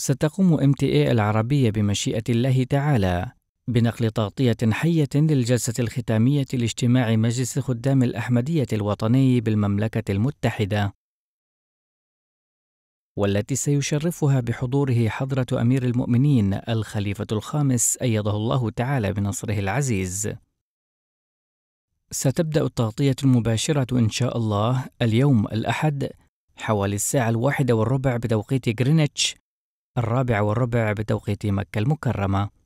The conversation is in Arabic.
ستقوم MTA العربية بمشيئة الله تعالى بنقل تغطية حية للجلسة الختامية لاجتماع مجلس خدام الأحمدية الوطني بالمملكة المتحدة، والتي سيشرفها بحضوره حضرة أمير المؤمنين الخليفة الخامس أيده الله تعالى بنصره العزيز. ستبدأ التغطية المباشرة إن شاء الله اليوم الأحد حوالي الساعة الواحدة والربع بتوقيت غرينتش الرابع والربع بتوقيت مكة المكرمة